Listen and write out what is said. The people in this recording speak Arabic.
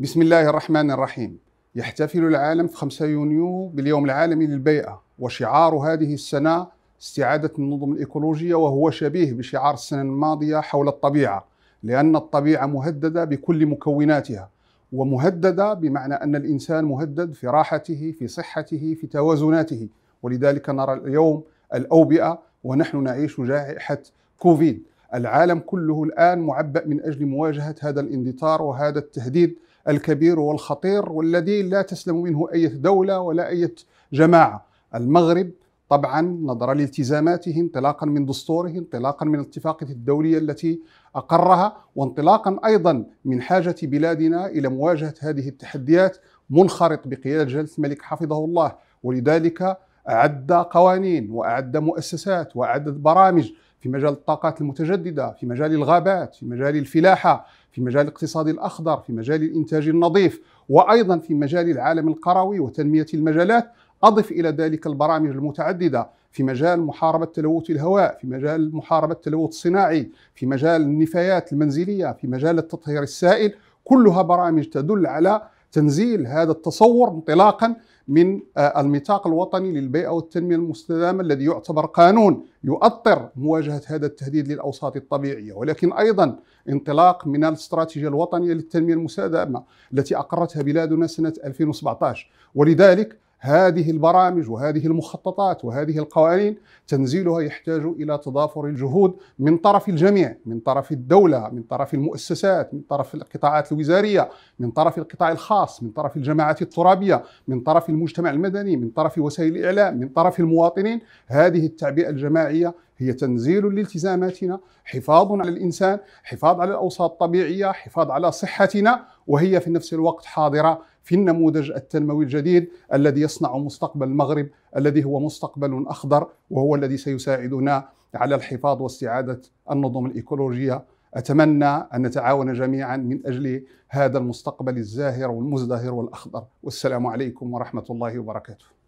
بسم الله الرحمن الرحيم يحتفل العالم في 5 يونيو باليوم العالمي للبيئة وشعار هذه السنة استعادة النظم الإيكولوجية وهو شبيه بشعار السنة الماضية حول الطبيعة لأن الطبيعة مهددة بكل مكوناتها ومهددة بمعنى أن الإنسان مهدد في راحته في صحته في توازناته ولذلك نرى اليوم الأوبئة ونحن نعيش جائحة كوفيد العالم كله الآن معبأ من أجل مواجهة هذا الاندثار وهذا التهديد الكبير والخطير والذي لا تسلم منه أي دولة ولا أي جماعة المغرب طبعا نظرا لالتزاماته انطلاقا من دستوره انطلاقا من الاتفاقية الدولية التي أقرها وانطلاقا أيضا من حاجة بلادنا إلى مواجهة هذه التحديات منخرط بقيادة جلالة الملك حفظه الله ولذلك أعد قوانين وأعد مؤسسات وأعد برامج في مجال الطاقات المتجددة في مجال الغابات في مجال الفلاحة في مجال الاقتصاد الأخضر في مجال الإنتاج النظيف وأيضا في مجال العالم القروي وتنمية المجالات أضف إلى ذلك البرامج المتعددة في مجال محاربة تلوث الهواء في مجال محاربة التلوث الصناعي في مجال النفايات المنزلية في مجال التطهير السائل كلها برامج تدل على تنزيل هذا التصور انطلاقا من آه، الميثاق الوطني للبيئة والتنمية المستدامة الذي يعتبر قانون يؤطر مواجهة هذا التهديد للأوساط الطبيعية ولكن أيضا انطلاق من الاستراتيجية الوطنية للتنمية المستدامة التي أقرتها بلادنا سنة 2017 ولذلك هذه البرامج وهذه المخططات وهذه القوانين تنزيلها يحتاج الى تضافر الجهود من طرف الجميع، من طرف الدوله، من طرف المؤسسات، من طرف القطاعات الوزاريه، من طرف القطاع الخاص، من طرف الجماعات الترابيه، من طرف المجتمع المدني، من طرف وسائل الاعلام، من طرف المواطنين، هذه التعبئه الجماعيه هي تنزيل لالتزاماتنا حفاظ على الإنسان حفاظ على الأوساط الطبيعية حفاظ على صحتنا وهي في نفس الوقت حاضرة في النموذج التنموي الجديد الذي يصنع مستقبل المغرب الذي هو مستقبل أخضر وهو الذي سيساعدنا على الحفاظ واستعادة النظم الإيكولوجية أتمنى أن نتعاون جميعا من أجل هذا المستقبل الزاهر والمزدهر والأخضر والسلام عليكم ورحمة الله وبركاته